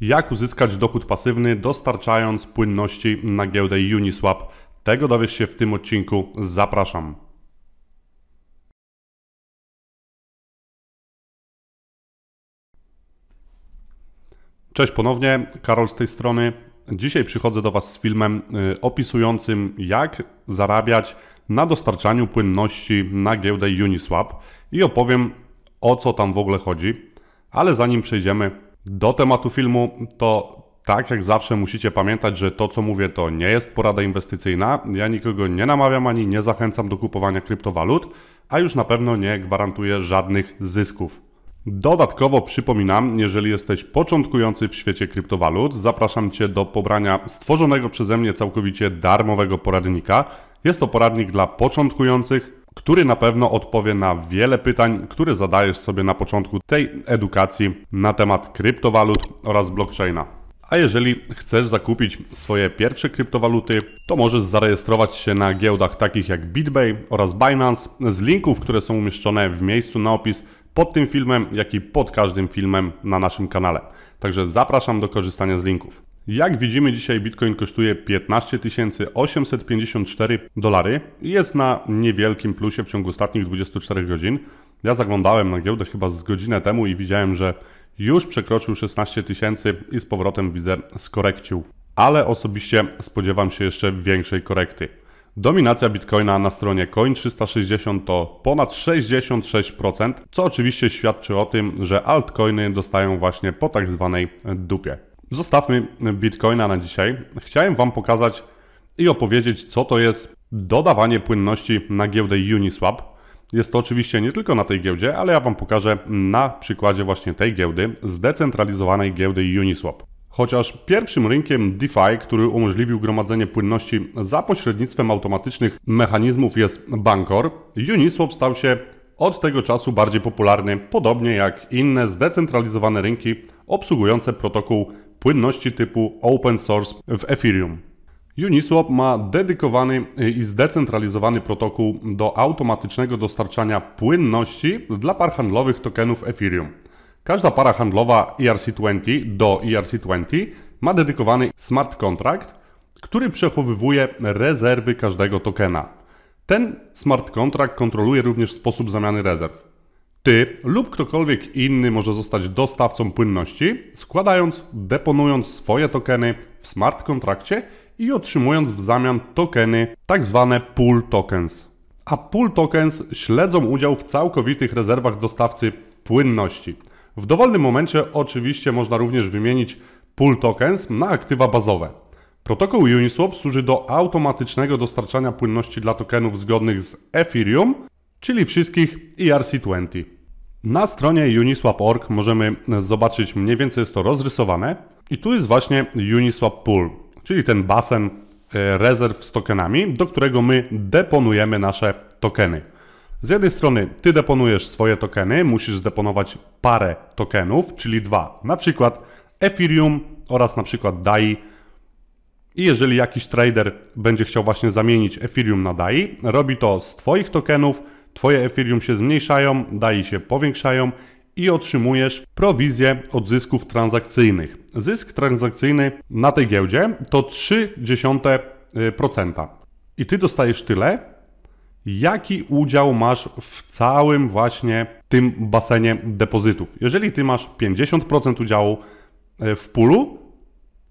Jak uzyskać dochód pasywny dostarczając płynności na giełdę Uniswap? Tego dowiesz się w tym odcinku. Zapraszam. Cześć ponownie, Karol z tej strony. Dzisiaj przychodzę do Was z filmem y, opisującym, jak zarabiać na dostarczaniu płynności na giełdę Uniswap i opowiem o co tam w ogóle chodzi. Ale zanim przejdziemy, do tematu filmu to tak jak zawsze musicie pamiętać, że to co mówię to nie jest porada inwestycyjna. Ja nikogo nie namawiam ani nie zachęcam do kupowania kryptowalut, a już na pewno nie gwarantuję żadnych zysków. Dodatkowo przypominam, jeżeli jesteś początkujący w świecie kryptowalut, zapraszam Cię do pobrania stworzonego przeze mnie całkowicie darmowego poradnika. Jest to poradnik dla początkujących który na pewno odpowie na wiele pytań, które zadajesz sobie na początku tej edukacji na temat kryptowalut oraz blockchaina. A jeżeli chcesz zakupić swoje pierwsze kryptowaluty, to możesz zarejestrować się na giełdach takich jak BitBay oraz Binance z linków, które są umieszczone w miejscu na opis pod tym filmem, jak i pod każdym filmem na naszym kanale. Także zapraszam do korzystania z linków. Jak widzimy dzisiaj Bitcoin kosztuje 15 854 dolary i jest na niewielkim plusie w ciągu ostatnich 24 godzin. Ja zaglądałem na giełdę chyba z godzinę temu i widziałem, że już przekroczył 16 tysięcy i z powrotem widzę skorekcił. Ale osobiście spodziewam się jeszcze większej korekty. Dominacja Bitcoina na stronie Coin360 to ponad 66%, co oczywiście świadczy o tym, że altcoiny dostają właśnie po tak zwanej dupie. Zostawmy Bitcoina na dzisiaj. Chciałem Wam pokazać i opowiedzieć, co to jest dodawanie płynności na giełdę Uniswap. Jest to oczywiście nie tylko na tej giełdzie, ale ja Wam pokażę na przykładzie właśnie tej giełdy, zdecentralizowanej giełdy Uniswap. Chociaż pierwszym rynkiem DeFi, który umożliwił gromadzenie płynności za pośrednictwem automatycznych mechanizmów jest Bancor, Uniswap stał się od tego czasu bardziej popularny, podobnie jak inne zdecentralizowane rynki obsługujące protokół płynności typu open source w Ethereum. Uniswap ma dedykowany i zdecentralizowany protokół do automatycznego dostarczania płynności dla par handlowych tokenów Ethereum. Każda para handlowa ERC20 do ERC20 ma dedykowany smart contract, który przechowywuje rezerwy każdego tokena. Ten smart contract kontroluje również sposób zamiany rezerw. Ty lub ktokolwiek inny może zostać dostawcą płynności, składając, deponując swoje tokeny w smart kontrakcie i otrzymując w zamian tokeny, tak zwane pool tokens. A pool tokens śledzą udział w całkowitych rezerwach dostawcy płynności. W dowolnym momencie oczywiście można również wymienić pool tokens na aktywa bazowe. Protokół Uniswap służy do automatycznego dostarczania płynności dla tokenów zgodnych z Ethereum, czyli wszystkich ERC20. Na stronie uniswap.org możemy zobaczyć, mniej więcej jest to rozrysowane i tu jest właśnie Uniswap Pool, czyli ten basen e, rezerw z tokenami, do którego my deponujemy nasze tokeny. Z jednej strony ty deponujesz swoje tokeny, musisz zdeponować parę tokenów, czyli dwa, na przykład Ethereum oraz na przykład DAI. I jeżeli jakiś trader będzie chciał właśnie zamienić Ethereum na DAI, robi to z Twoich tokenów, Twoje Ethereum się zmniejszają, daje się powiększają i otrzymujesz prowizję od zysków transakcyjnych. Zysk transakcyjny na tej giełdzie to 0,3%. E, I ty dostajesz tyle, jaki udział masz w całym właśnie tym basenie depozytów. Jeżeli ty masz 50% udziału e, w pulu,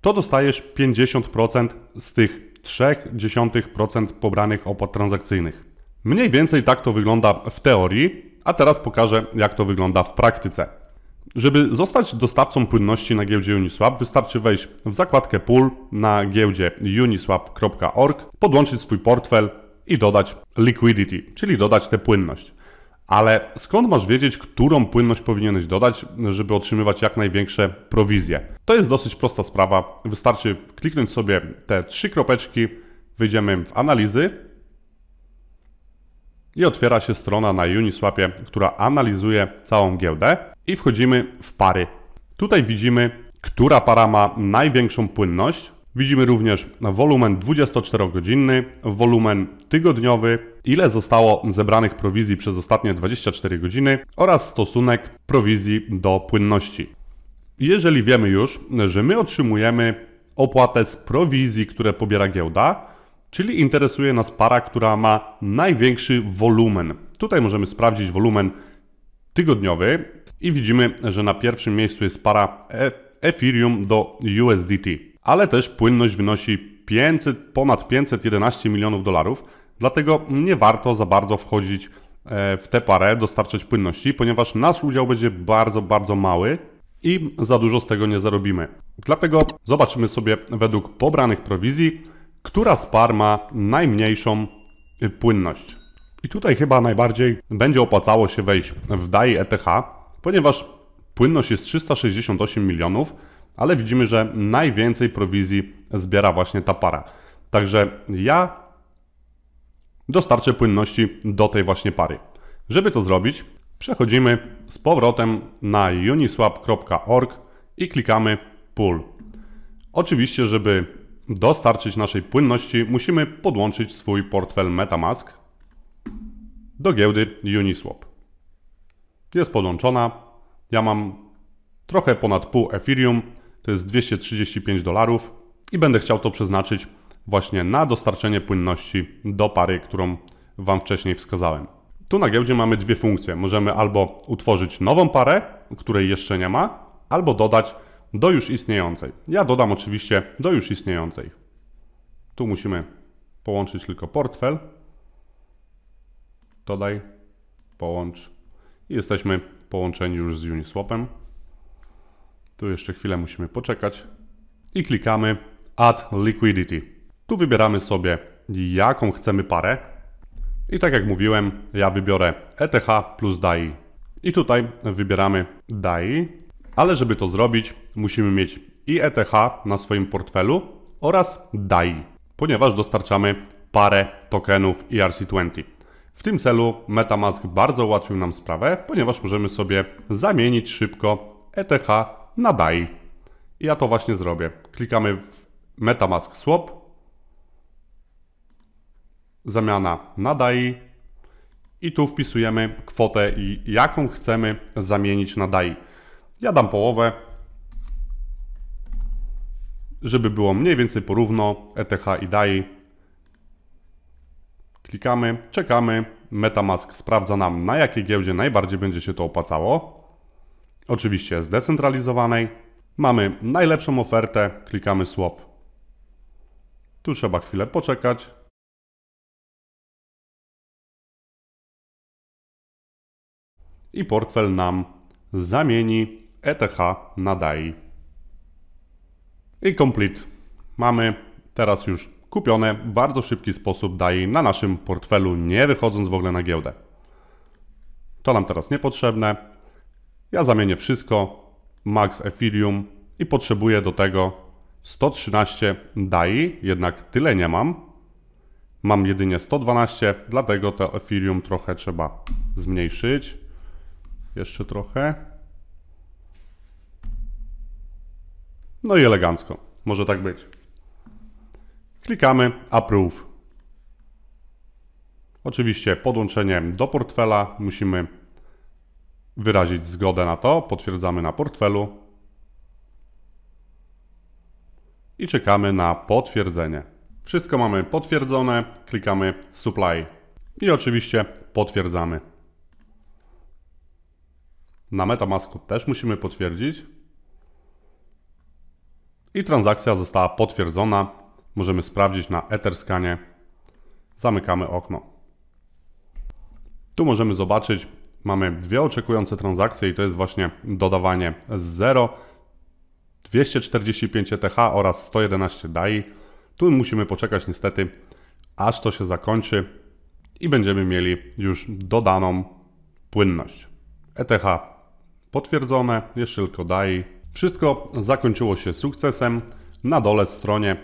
to dostajesz 50% z tych 0,3% pobranych opłat transakcyjnych. Mniej więcej tak to wygląda w teorii, a teraz pokażę jak to wygląda w praktyce. Żeby zostać dostawcą płynności na giełdzie Uniswap, wystarczy wejść w zakładkę pool na giełdzie uniswap.org, podłączyć swój portfel i dodać liquidity, czyli dodać tę płynność. Ale skąd masz wiedzieć, którą płynność powinieneś dodać, żeby otrzymywać jak największe prowizje? To jest dosyć prosta sprawa. Wystarczy kliknąć sobie te trzy kropeczki, wyjdziemy w analizy i otwiera się strona na Uniswapie, która analizuje całą giełdę i wchodzimy w pary. Tutaj widzimy, która para ma największą płynność. Widzimy również wolumen 24-godzinny, wolumen tygodniowy, ile zostało zebranych prowizji przez ostatnie 24 godziny oraz stosunek prowizji do płynności. Jeżeli wiemy już, że my otrzymujemy opłatę z prowizji, które pobiera giełda, czyli interesuje nas para, która ma największy wolumen. Tutaj możemy sprawdzić wolumen tygodniowy i widzimy, że na pierwszym miejscu jest para e-, Ethereum do USDT, ale też płynność wynosi 500, ponad 511 milionów dolarów, dlatego nie warto za bardzo wchodzić e, w tę parę, dostarczać płynności, ponieważ nasz udział będzie bardzo, bardzo mały i za dużo z tego nie zarobimy. Dlatego zobaczymy sobie według pobranych prowizji, która z par ma najmniejszą y, płynność. I tutaj chyba najbardziej będzie opłacało się wejść w DAI ETH, ponieważ płynność jest 368 milionów, ale widzimy, że najwięcej prowizji zbiera właśnie ta para. Także ja dostarczę płynności do tej właśnie pary. Żeby to zrobić, przechodzimy z powrotem na uniswap.org i klikamy pool. Oczywiście, żeby Dostarczyć naszej płynności musimy podłączyć swój portfel Metamask do giełdy Uniswap. Jest podłączona. Ja mam trochę ponad pół Ethereum, to jest 235 dolarów i będę chciał to przeznaczyć właśnie na dostarczenie płynności do pary, którą Wam wcześniej wskazałem. Tu na giełdzie mamy dwie funkcje. Możemy albo utworzyć nową parę, której jeszcze nie ma, albo dodać do już istniejącej. Ja dodam oczywiście do już istniejącej. Tu musimy połączyć tylko portfel. Dodaj, połącz i jesteśmy połączeni już z Uniswapem. Tu jeszcze chwilę musimy poczekać i klikamy Add Liquidity. Tu wybieramy sobie jaką chcemy parę. I tak jak mówiłem, ja wybiorę ETH plus DAI. I tutaj wybieramy DAI ale żeby to zrobić, musimy mieć i ETH na swoim portfelu oraz DAI, ponieważ dostarczamy parę tokenów ERC20. W tym celu MetaMask bardzo ułatwił nam sprawę, ponieważ możemy sobie zamienić szybko ETH na DAI. ja to właśnie zrobię. Klikamy w MetaMask Swap, zamiana na DAI i tu wpisujemy kwotę, jaką chcemy zamienić na DAI. Ja dam połowę, żeby było mniej więcej porówno ETH i DAI. Klikamy, czekamy. Metamask sprawdza nam, na jakiej giełdzie najbardziej będzie się to opłacało. Oczywiście zdecentralizowanej. Mamy najlepszą ofertę, klikamy swap. Tu trzeba chwilę poczekać. I portfel nam zamieni ETH na DAI I complete. Mamy teraz już kupione w bardzo szybki sposób DAI na naszym portfelu, nie wychodząc w ogóle na giełdę. To nam teraz niepotrzebne. Ja zamienię wszystko, max Ethereum i potrzebuję do tego 113 DAI, jednak tyle nie mam. Mam jedynie 112, dlatego to Ethereum trochę trzeba zmniejszyć. Jeszcze trochę. No i elegancko. Może tak być. Klikamy Approve. Oczywiście podłączenie do portfela musimy wyrazić zgodę na to. Potwierdzamy na portfelu. I czekamy na potwierdzenie. Wszystko mamy potwierdzone. Klikamy Supply. I oczywiście potwierdzamy. Na Metamasku też musimy potwierdzić i transakcja została potwierdzona. Możemy sprawdzić na Etherscanie. Zamykamy okno. Tu możemy zobaczyć, mamy dwie oczekujące transakcje i to jest właśnie dodawanie 0, 245 ETH oraz 111 DAI. Tu musimy poczekać niestety, aż to się zakończy i będziemy mieli już dodaną płynność. ETH potwierdzone, jeszcze tylko DAI wszystko zakończyło się sukcesem. Na dole stronie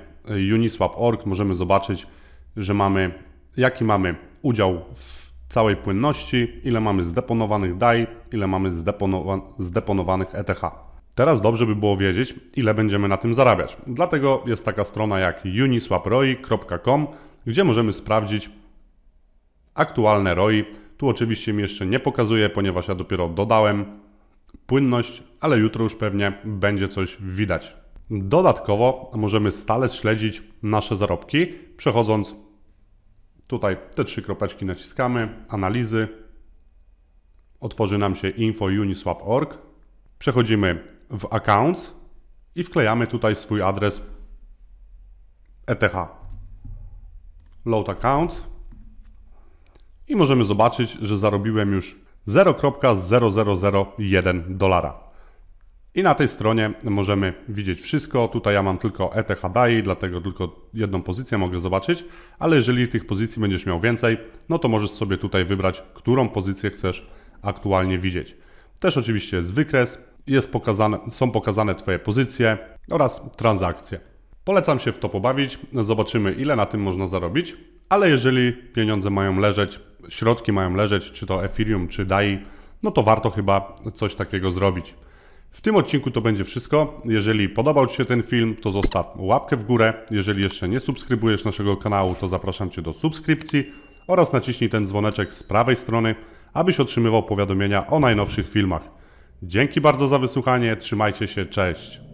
uniswap.org możemy zobaczyć, że mamy jaki mamy udział w całej płynności, ile mamy zdeponowanych DAI, ile mamy zdeponowa zdeponowanych ETH. Teraz dobrze by było wiedzieć, ile będziemy na tym zarabiać. Dlatego jest taka strona jak uniswaproi.com, gdzie możemy sprawdzić aktualne ROI. Tu oczywiście mi jeszcze nie pokazuje, ponieważ ja dopiero dodałem płynność, ale jutro już pewnie będzie coś widać. Dodatkowo możemy stale śledzić nasze zarobki, przechodząc tutaj te trzy kropeczki naciskamy, analizy, otworzy nam się info uniswap.org, przechodzimy w accounts i wklejamy tutaj swój adres ETH. Load account i możemy zobaczyć, że zarobiłem już 0,0001 dolara. I na tej stronie możemy widzieć wszystko. Tutaj ja mam tylko ETH DAI, dlatego tylko jedną pozycję mogę zobaczyć, ale jeżeli tych pozycji będziesz miał więcej, no to możesz sobie tutaj wybrać, którą pozycję chcesz aktualnie widzieć. Też oczywiście jest wykres, jest pokazane, są pokazane Twoje pozycje oraz transakcje. Polecam się w to pobawić, zobaczymy ile na tym można zarobić ale jeżeli pieniądze mają leżeć, środki mają leżeć, czy to Ethereum, czy DAI, no to warto chyba coś takiego zrobić. W tym odcinku to będzie wszystko. Jeżeli podobał Ci się ten film, to zostaw łapkę w górę. Jeżeli jeszcze nie subskrybujesz naszego kanału, to zapraszam Cię do subskrypcji oraz naciśnij ten dzwoneczek z prawej strony, abyś otrzymywał powiadomienia o najnowszych filmach. Dzięki bardzo za wysłuchanie, trzymajcie się, cześć!